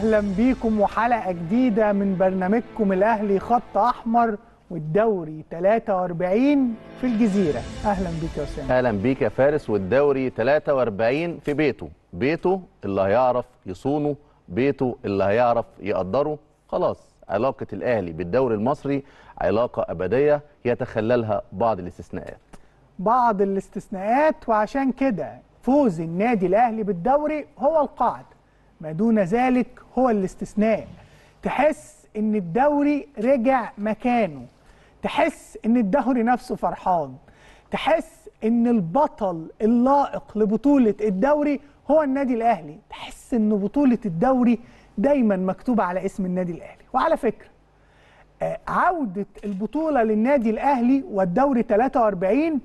اهلا بيكم وحلقه جديده من برنامجكم الاهلي خط احمر والدوري 43 في الجزيره اهلا بيك يا اسامه اهلا بيك يا فارس والدوري 43 في بيته بيته اللي هيعرف يصونه بيته اللي هيعرف يقدره خلاص علاقه الاهلي بالدوري المصري علاقه ابديه يتخللها بعض الاستثناءات بعض الاستثناءات وعشان كده فوز النادي الاهلي بالدوري هو القاعده ما دون ذلك هو الاستثناء تحس ان الدوري رجع مكانه تحس ان الدوري نفسه فرحان تحس ان البطل اللائق لبطوله الدوري هو النادي الاهلي تحس ان بطوله الدوري دايما مكتوبه على اسم النادي الاهلي وعلى فكره آه، عوده البطوله للنادي الاهلي والدوري 43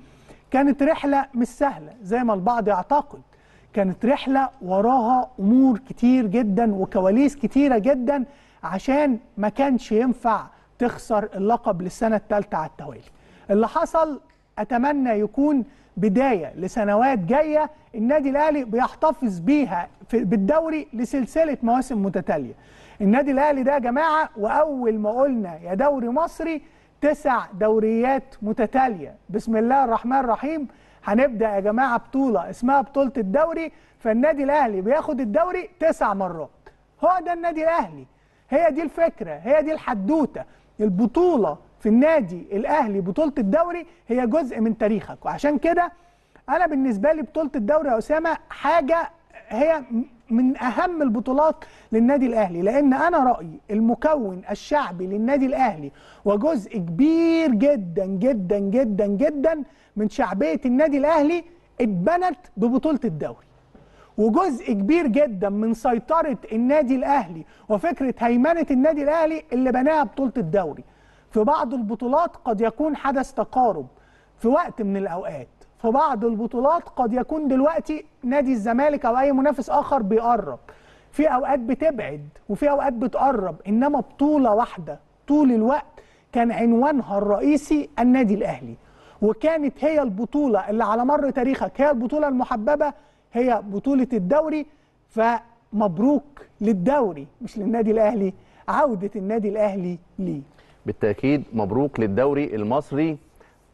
كانت رحله مش سهله زي ما البعض يعتقد كانت رحله وراها امور كتير جدا وكواليس كتيره جدا عشان ما كانش ينفع تخسر اللقب للسنه الثالثه على التوالي اللي حصل اتمنى يكون بدايه لسنوات جايه النادي الاهلي بيحتفظ بيها في بالدوري لسلسله مواسم متتاليه النادي الاهلي ده يا جماعه واول ما قلنا يا دوري مصري تسع دوريات متتاليه بسم الله الرحمن الرحيم هنبدا يا جماعه بطوله اسمها بطوله الدوري فالنادي الاهلي بياخد الدوري تسع مرات هو ده النادي الاهلي هي دي الفكره هي دي الحدوته البطوله في النادي الاهلي بطوله الدوري هي جزء من تاريخك وعشان كده انا بالنسبه لي بطوله الدوري يا اسامه حاجه هي من اهم البطولات للنادي الاهلي لان انا رايي المكون الشعبي للنادي الاهلي وجزء كبير جدا جدا جدا جدا من شعبيه النادي الاهلي اتبنت ببطوله الدوري وجزء كبير جدا من سيطره النادي الاهلي وفكره هيمنه النادي الاهلي اللي بناها بطوله الدوري في بعض البطولات قد يكون حدث تقارب في وقت من الاوقات في بعض البطولات قد يكون دلوقتي نادي الزمالك او اي منافس اخر بيقرب في اوقات بتبعد وفي اوقات بتقرب انما بطوله واحده طول الوقت كان عنوانها الرئيسي النادي الاهلي وكانت هي البطوله اللي على مر تاريخك هي البطوله المحببه هي بطوله الدوري فمبروك للدوري مش للنادي الاهلي عوده النادي الاهلي ليه بالتاكيد مبروك للدوري المصري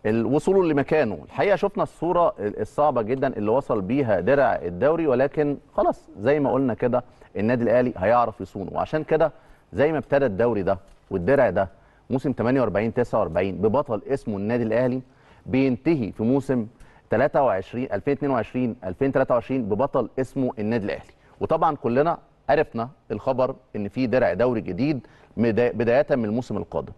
وصوله لمكانه الحقيقه شفنا الصوره الصعبه جدا اللي وصل بيها درع الدوري ولكن خلاص زي ما قلنا كده النادي الاهلي هيعرف يصونه وعشان كده زي ما ابتدى الدوري ده والدرع ده موسم 48 49 ببطل اسمه النادي الاهلي بينتهي في موسم 23 2022 2023 ببطل اسمه النادي الاهلي وطبعا كلنا عرفنا الخبر ان في درع دوري جديد بدايه من الموسم القادم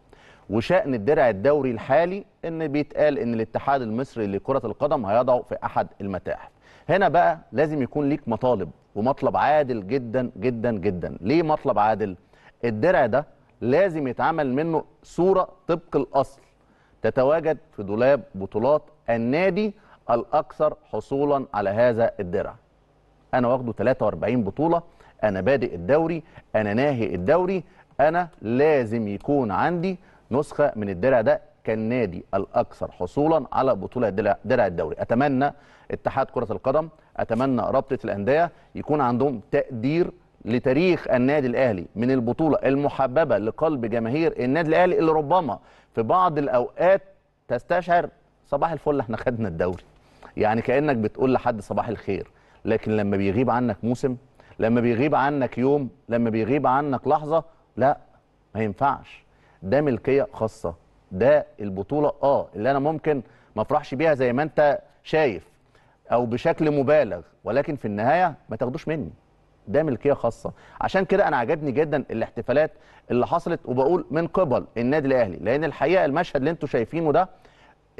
وشأن الدرع الدوري الحالي ان بيتقال ان الاتحاد المصري لكرة القدم هيضعه في احد المتاحف هنا بقى لازم يكون ليك مطالب ومطلب عادل جدا جدا جدا ليه مطلب عادل الدرع ده لازم يتعمل منه صورة طبق الاصل تتواجد في دولاب بطولات النادي الاكثر حصولا على هذا الدرع انا واخده 43 بطولة انا بادئ الدوري انا ناهي الدوري انا لازم يكون عندي نسخه من الدرع ده كان نادي الاكثر حصولا على بطوله درع, درع الدوري اتمنى اتحاد كره القدم اتمنى رابطه الانديه يكون عندهم تقدير لتاريخ النادي الاهلي من البطوله المحببه لقلب جماهير النادي الاهلي اللي ربما في بعض الاوقات تستشعر صباح الفل احنا خدنا الدوري يعني كانك بتقول لحد صباح الخير لكن لما بيغيب عنك موسم لما بيغيب عنك يوم لما بيغيب عنك لحظه لا ما ينفعش ده ملكيه خاصه ده البطوله اه اللي انا ممكن ما افرحش بيها زي ما انت شايف او بشكل مبالغ ولكن في النهايه ما تاخدوش مني ده ملكيه خاصه عشان كده انا عجبني جدا الاحتفالات اللي حصلت وبقول من قبل النادي الاهلي لان الحقيقه المشهد اللي انتم شايفينه ده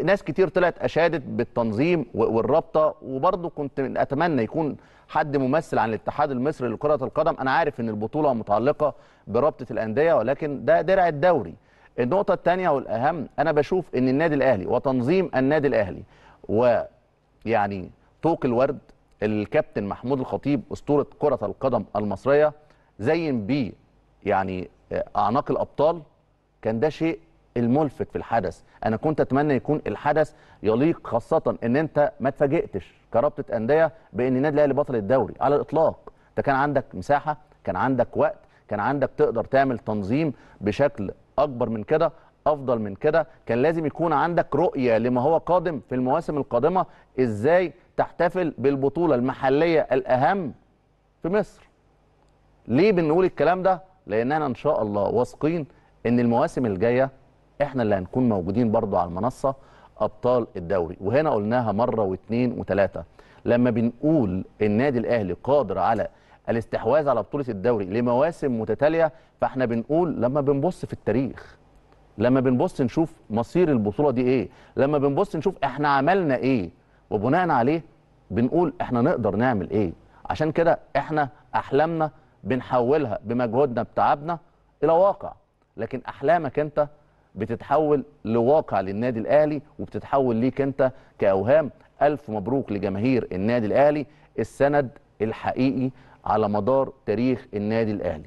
ناس كتير طلعت اشادت بالتنظيم والرابطه وبرضه كنت اتمنى يكون حد ممثل عن الاتحاد المصري لكره القدم انا عارف ان البطوله متعلقه برابطه الانديه ولكن ده درع الدوري النقطه الثانيه والاهم انا بشوف ان النادي الاهلي وتنظيم النادي الاهلي ويعني طوق الورد الكابتن محمود الخطيب اسطوره كره القدم المصريه زين بيه يعني آه، اعناق الابطال كان ده شيء الملفت في الحدث انا كنت اتمنى يكون الحدث يليق خاصه ان انت ما تفاجئتش كرابطه انديه بان النادي الاهلي بطل الدوري على الاطلاق انت كان عندك مساحه كان عندك وقت كان عندك تقدر تعمل تنظيم بشكل اكبر من كده افضل من كده كان لازم يكون عندك رؤيه لما هو قادم في المواسم القادمه ازاي تحتفل بالبطوله المحليه الاهم في مصر ليه بنقول الكلام ده لاننا ان شاء الله واثقين ان المواسم الجايه احنا اللي هنكون موجودين برضو على المنصه ابطال الدوري وهنا قلناها مره واثنين وثلاثه لما بنقول النادي الاهلي قادر على الاستحواذ على بطوله الدوري لمواسم متتاليه فاحنا بنقول لما بنبص في التاريخ لما بنبص نشوف مصير البطوله دي ايه لما بنبص نشوف احنا عملنا ايه وبناء عليه بنقول احنا نقدر نعمل ايه عشان كده احنا احلامنا بنحولها بمجهودنا بتعبنا الى واقع لكن احلامك انت بتتحول لواقع للنادي الاهلي وبتتحول ليك انت كاوهام الف مبروك لجماهير النادي الاهلي السند الحقيقي على مدار تاريخ النادي الاهلي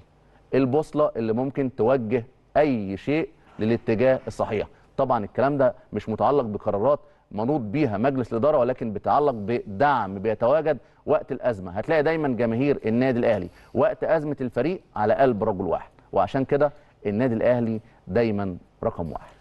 البوصله اللي ممكن توجه اي شيء للاتجاه الصحيح طبعا الكلام ده مش متعلق بقرارات منوط بيها مجلس الاداره ولكن بيتعلق بدعم بيتواجد وقت الازمه هتلاقي دايما جماهير النادي الاهلي وقت ازمه الفريق على قلب رجل واحد وعشان كده النادي الاهلي دايما رقم واحد